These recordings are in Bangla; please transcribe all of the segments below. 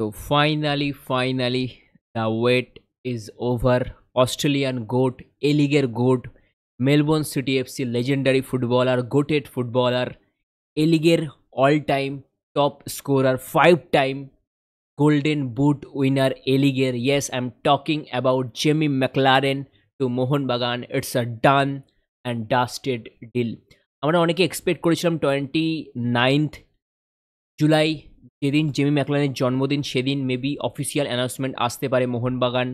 So finally, finally, the wait is over. Australian goat, Eliger goat, Melbourne City FC legendary footballer, goated footballer, Eliger all-time top scorer, five-time Golden Boot winner Eliger. Yes, I'm talking about Jimmy McLaren to Mohun Bagan. It's a done and dusted deal. আমরা অনেকে expect করেছিলাম টোয়েন্টি 29th July. যেদিন জেমি ম্যাকলানের জন্মদিন সেদিন মেবি অফিসিয়াল অ্যানাউন্সমেন্ট আসতে পারে মোহনবাগান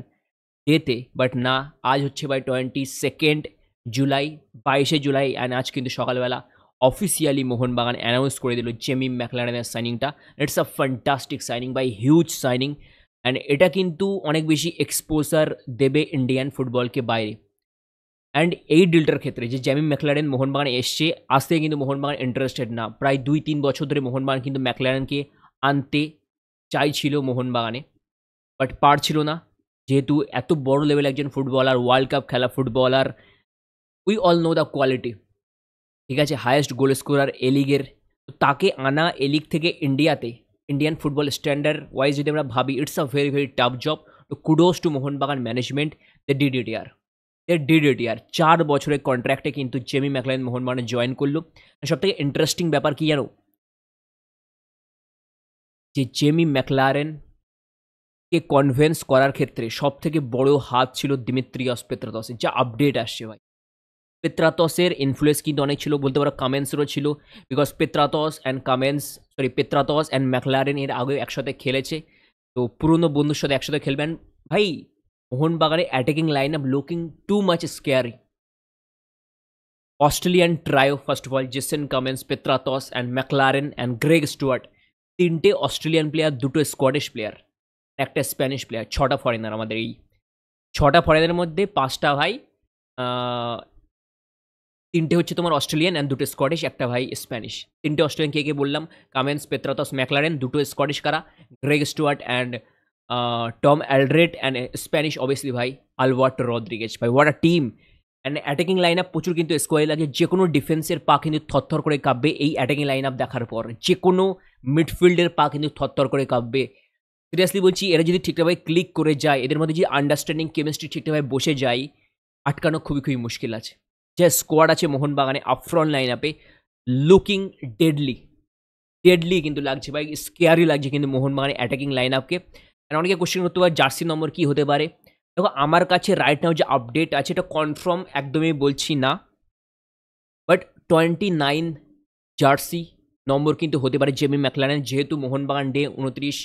ডেতে বাট না আজ হচ্ছে বাই টোয়েন্টি সেকেন্ড জুলাই বাইশে জুলাই অ্যান্ড আজ কিন্তু সকালবেলা অফিসিয়ালি মোহনবাগান অ্যানাউন্স করে দিল জেমি ম্যাকলানের সাইনিংটা it's a fantastic signing by huge signing and এটা কিন্তু অনেক বেশি এক্সপোজার দেবে ইন্ডিয়ান ফুটবলকে বাইরে অ্যান্ড এই ডিলটার ক্ষেত্রে যে জ্যামি ম্যাকলারেন মোহনবাগান এসছে আসতে কিন্তু মোহনবাগান ইন্টারেস্টেড না প্রায় দুই তিন বছর ধরে মোহনবাগান কিন্তু ম্যাকলারেনকে আনতে চাইছিল মোহনবাগানে বাট পারছিল না যেহেতু এত বড় লেভেল একজন ফুটবলার ওয়ার্ল্ড কাপ খেলা footballer we all know the quality ঠিক আছে হায়েস্ট গোল স্কোরার এলিগের তো তাকে আনা এলিগ থেকে ইন্ডিয়াতে ইন্ডিয়ান ফুটবল স্ট্যান্ডার্ড ওয়াইজ যদি আমরা ভাবি it's a very very tough job তো kudos to Mohun Bagan management the DDTR it DDTR চার বছরের কন্ট্র্যাক্টে কিন্তু জেমি ম্যাকলাইন মোহনবাগানে জয়েন করলো সবথেকে ইন্টারেস্টিং ব্যাপার কী জানো যে জেমি কে কনভেন্স করার ক্ষেত্রে সবথেকে বড় হাত ছিল দিমিত্রিয়াস পেত্রাতসের যা আপডেট আসছে ভাই পেত্রাতসের ইনফ্লুয়েন্স কিন্তু অনেক ছিল বলতে পারো কামেন্সেরও ছিল because Petratos and Cummins sorry Petratos and Maclaren এর আগেও একসাথে খেলেছে তো পুরনো বন্ধুর সাথে একসাথে খেলবেন ভাই মোহনবাগানে attacking line up looking too much scary Australian trio first of all Jason Cummins Petratos and Maclaren and Greg Stewart তিনটে অস্ট্রেলিয়ান প্লেয়ার দুটো স্কোয়াডিশ প্লেয়ার একটা স্প্যানিশ প্লেয়ার ছটা ফরেনার আমাদের এই ছটা ফরেনারের মধ্যে পাঁচটা ভাই তিনটে হচ্ছে তোমার অস্ট্রেলিয়ান অ্যান্ড দুটো স্কটিশ একটা ভাই স্প্যানিশ তিনটে অস্ট্রেলিয়ান কে কে বললাম কামেন্স পেত্রাতস ম্যাকলারেন দুটো স্কটিশ কারা Greg Stewart and Tom Aldred and Spanish obviously ভাই আলবার্ট রদ্রিগেজ ভাই what a team and attacking line up প্রচুর কিন্তু স্কোয়ারে লাগে যে কোনো ডিফেন্সের পা কিন্তু থরথর করে কাঁপবে এই অ্যাটাকিং লাইন আপ দেখার পর যে কোনো মিডফিল্ডের পা কিন্তু থরথর করে কাঁপবে সিরিয়াসলি বলছি এরা যদি ঠিকঠাকভাবে ক্লিক করে যায় এদের মধ্যে যদি আন্ডারস্ট্যান্ডিং কেমিস্ট্রি ঠিকঠাকভাবে বসে যায় আটকানো খুবই খুবই মুশকিল আছে যা স্কোয়াড আছে মোহনবাগানে আপফ্রন্ট লাইন আপে লুকিং ডেডলি ডেডলি কিন্তু লাগছে ভাই স্কেয়ারই লাগছে কিন্তু মোহনবাগানে অ্যাটাকিং লাইন আপকে অনেকে কোশ্চেন করতে পারে জার্সি নম্বর কী হতে পারে দেখো আমার কাছে রাইট নাও যে আপডেট আছে এটা কনফার্ম একদমই বলছি না but twenty nine jersey number কিন্তু হতে পারে জেমি ম্যাকলারেন যেহেতু মোহনবাগান ডে উনত্রিশ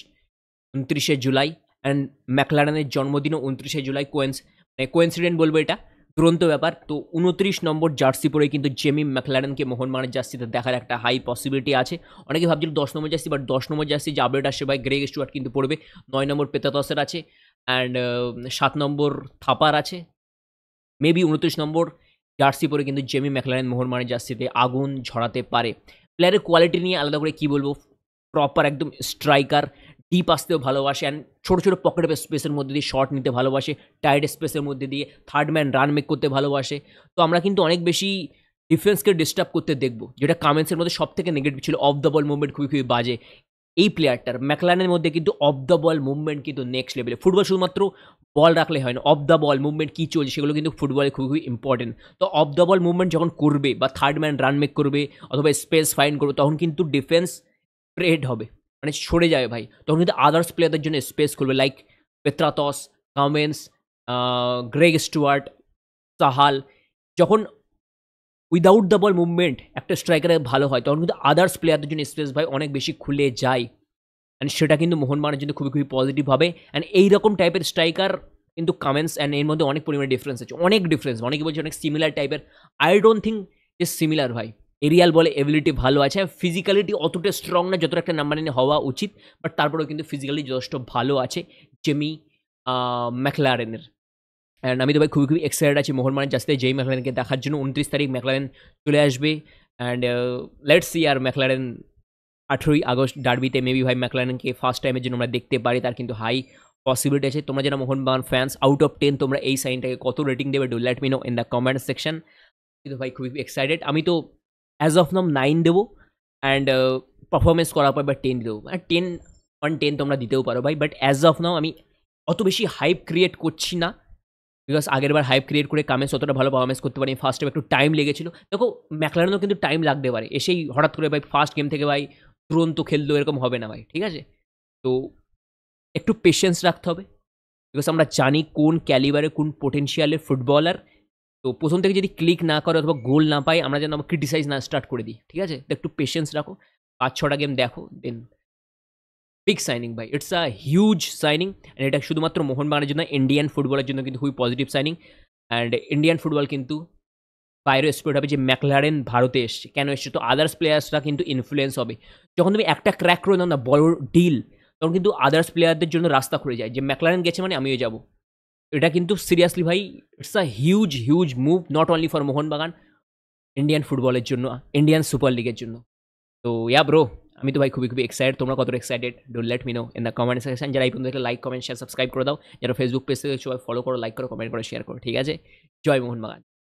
উনত্রিশে জুলাই অ্যান্ড ম্যাকলারেনের জন্মদিনও উনত্রিশে জুলাই কোয়েন্স মানে কোয়েন্সিডেন্ট বলবো এটা দুরন্ত ব্যাপার তো উনত্রিশ নম্বর জার্সি পরে কিন্তু জেমি ম্যাকলারেনকে মোহনবাগানের জার্সিতে দেখার একটা হাই পসিবিলিটি আছে অনেকে ভাবছিল দশ নম্বর জার্সি বাট দশ নম্বর জার্সি যে আপডেট আসছে ভাই গ্রেগ স্টুয়ার্ট কিন্তু পড়বে নয় নম্বর পেতাতসের আছে অ্যান্ড um, সাত নম্বর থাপার আছে মেবি উনত্রিশ নম্বর জার্সি পরে কিন্তু জেমি ম্যাকলারেন মোহনমানের জার্সিতে আগুন ঝরাতে পারে প্লেয়ারের কোয়ালিটি নিয়ে আলাদা করে কী বলবো প্রপার একদম স্ট্রাইকার ডিপ আসতেও ভালোবাসে অ্যান্ড ছোটো ছোটো পকেট স্পেসের মধ্যে দিয়ে শট নিতে ভালোবাসে টাইট স্পেসের মধ্যে দিয়ে থার্ড ম্যান রান মেক করতে ভালোবাসে তো আমরা কিন্তু অনেক বেশি ডিফেন্সকে ডিস্টার্ব করতে দেখবো যেটা কামেন্সের মধ্যে সব থেকে নেগেটিভ ছিল অফ দ্য বল মুভমেন্ট খুবই খুবই বাজে এই প্লেয়ারটার ম্যাকলানের মধ্যে কিন্তু অফ দ্য বল মুভমেন্ট কিন্তু নেক্সট লেভেলে ফুটবল শুধুমাত্র বল রাখলে হয় না অফ দ্য বল মুভমেন্ট কী চলছে সেগুলো কিন্তু ফুটবলে খুবই খুবই ইম্পর্টেন্ট তো অফ দ্য বল মুভমেন্ট যখন করবে বা থার্ড ম্যান রান মেক করবে অথবা স্পেস ফাইন করবে তখন কিন্তু ডিফেন্স স্প্রেড হবে মানে সরে যাবে ভাই তখন কিন্তু আদার্স প্লেয়ারদের জন্য স্পেস করবে like Petratos Cummins Greg Stewart Sahal যখন উইদাউট দ্য বল মুভমেন্ট একটা স্ট্রাইকারে ভালো হয় তখন কিন্তু আদার্স প্লেয়ারদের জন্য স্পেস ভাই অনেক বেশি খুলে যায় অ্যান্ড সেটা কিন্তু মোহনমানের জন্য খুবই খুবই পজিটিভ হবে অ্যান্ড এইরকম টাইপের স্ট্রাইকার কিন্তু কামেন্টস অ্যান্ড এর মধ্যে অনেক পরিমাণে ডিফারেন্স আছে অনেক ডিফারেন্স অনেকে বলছে অনেক সিমিলার টাইপের I don't think is similar ভাই এরিয়াল বলে এবিলিটি ভালো আছে ফিজিক্যালিটি অতটা স্ট্রং না যতটা একটা নাম্বার নিয়ে হওয়া উচিত বাট তারপরেও কিন্তু ফিজিক্যালি যথেষ্ট ভালো আছে জেমি ম্যাকলারেনের অ্যান্ড আমি তো ভাই খুবই খুবই এক্সাইটেড আছি মোহনমান জাস্তে যেই ম্যাকলারেনকে দেখার জন্য উনত্রিশ তারিখ ম্যাকলারেন চলে আসবে অ্যান্ড লেটস সি আর ম্যাকলারেন আঠেরোই আগস্ট ডার্বিতে মেবি ভাই ম্যাকলারেনকে ফার্স্ট টাইমের জন্য আমরা দেখতে পারি তার কিন্তু হাই পসিবিলিটি আছে তোমরা যেন Mohun Bagan fans out of ten তোমরা এই সাইনটাকে কত রেটিং দেবে do let me know in the comment section কিন্তু ভাই খুবই এক্সাইটেড আমি তো অ্যাজ অফ নাম নাইন দেবো অ্যান্ড পারফরমেন্স করার পর বা টেন দেবো মানে টেন ওয়ান টেন তোমরা দিতেও পারো ভাই বাট অ্যাজ অফ নাও আমি অত বেশি হাইপ ক্রিয়েট করছি না বিকজ আগেরবার হাইপ ক্রিয়েট করে কামেস অতটা ভালো পারফরমেন্স করতে পারি ফার্স্ট টাইম একটু টাইম লেগেছিল দেখো ম্যাকলারেনও কিন্তু টাইম লাগতে পারে এসেই হঠাৎ করে ভাই ফার্স্ট গেম থেকে ভাই তুরন্ত খেললো এরকম হবে না ভাই ঠিক আছে তো একটু পেশেন্স রাখতে হবে বিকজ আমরা জানি কোন ক্যালিবারে কোন পোটেনশিয়ালের ফুটবলার তো প্রথম থেকে যদি ক্লিক না করে অথবা গোল না পাই আমরা যেন আমার ক্রিটিসাইজ না স্টার্ট করে দিই ঠিক আছে তো একটু পেশেন্স রাখো পাঁচ ছটা গেম দেখো দেন বিগ সাইনিং ভাই it's a huge signing and এটা শুধুমাত্র মোহনবাগানের জন্য ইন্ডিয়ান ফুটবলের জন্য কিন্তু খুবই positive signing and Indian football কিন্তু বাইরে স্প্রেড হবে যে ম্যাকলারেন ভারতে এসছে কেন এসছে তো আদার্স প্লেয়ার্সরা কিন্তু ইনফ্লুয়েন্স হবে যখন তুমি একটা ক্র্যাক করে দাও না বড় ডিল তখন কিন্তু আদার্স প্লেয়ারদের জন্য রাস্তা খুলে যায় যে ম্যাকলারেন গেছে মানে আমিও যাব এটা কিন্তু সিরিয়াসলি ভাই it's a huge huge move not only for Mohun Bagan Indian ফুটবলের জন্য ইন্ডিয়ান সুপার লিগের জন্য তো ইয়া ব্রো আমি তো ভাই খুবই খুবই এক্সাইটেড তোমরা কত excited do let me know in the comment section যারা এই পর্যন্ত লাইক কমেন্ট শেয়ার সাবস্ক্রাইব করে দাও যারা ফেসবুক পেজ থেকে সবাই ফলো করো লাইক করো কমেন্ট করো শেয়ার করো ঠিক আছে জয় মোহন বাগান